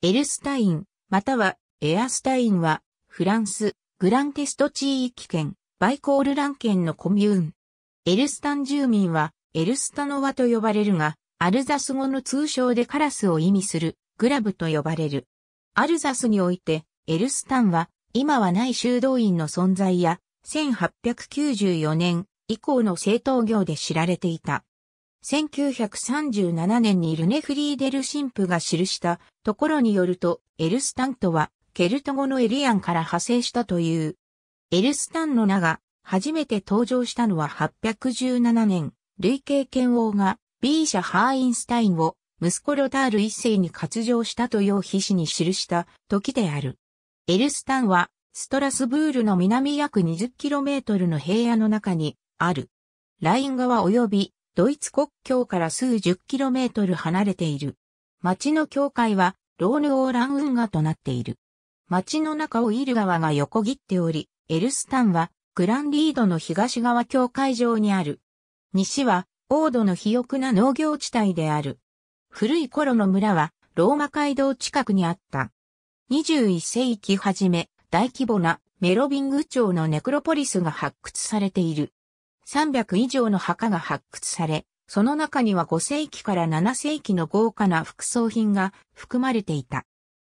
エルスタイン、またはエアスタインは、フランス、グランテスト地域圏、バイコールラン圏のコミューン。エルスタン住民は、エルスタノワと呼ばれるが、アルザス語の通称でカラスを意味する、グラブと呼ばれる。アルザスにおいて、エルスタンは、今はない修道院の存在や、1894年以降の政党業で知られていた。1937年にルネ・フリーデル神父が記したところによると、エルスタンとは、ケルト語のエリアンから派生したという。エルスタンの名が、初めて登場したのは817年、累計剣王が、B 社ハーインスタインを、息子ロタール一世に割上したという皮紙に記した時である。エルスタンは、ストラスブールの南約 20km の平野の中にある。ライン川及びドイツ国境から数十キロメートル離れている。町の境界は、ローヌオーラン運河となっている。町の中をイル川が横切っており、エルスタンは、グランリードの東側境界上にある。西は、オードの肥沃な農業地帯である。古い頃の村は、ローマ街道近くにあった。21世紀初め、大規模なメロビング町のネクロポリスが発掘されている。300以上の墓が発掘され、その中には5世紀から7世紀の豪華な副葬品が含まれていた。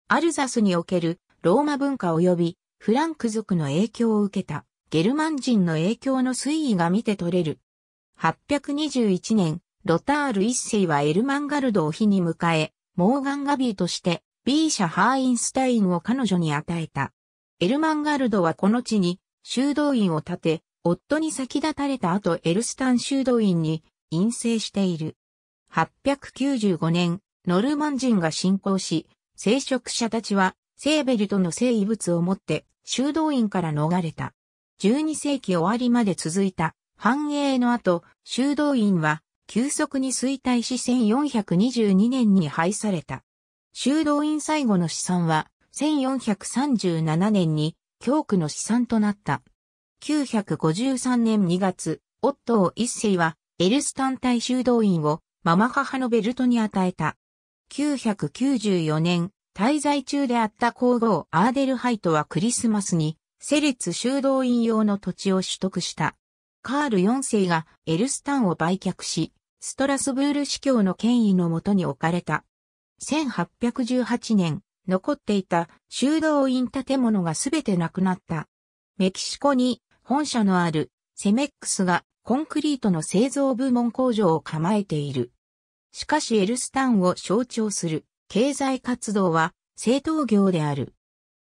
アルザスにおけるローマ文化及びフランク族の影響を受けたゲルマン人の影響の推移が見て取れる。821年、ロタール一世はエルマンガルドを日に迎え、モーガンガビーとして B 社ハーインスタインを彼女に与えた。エルマンガルドはこの地に修道院を建て、夫に先立たれた後エルスタン修道院に陰性している。895年、ノルマン人が侵攻し、聖職者たちはセーベルトの聖遺物を持って修道院から逃れた。12世紀終わりまで続いた繁栄の後、修道院は急速に衰退し1422年に廃された。修道院最後の資産は1437年に教区の資産となった。1953年2月、オットー一世はエルスタン隊修道院をママ母のベルトに与えた。994年、滞在中であった皇后アーデルハイトはクリスマスに、セリツ修道院用の土地を取得した。カール4世がエルスタンを売却し、ストラスブール司教の権威のもとに置かれた。1818年、残っていた修道院建物がすべてなくなった。メキシコに本社のあるセメックスがコンクリートの製造部門工場を構えている。しかしエルスタンを象徴する経済活動は製陶業である。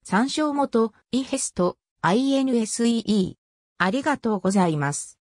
参照元イヘスト INSEE。ありがとうございます。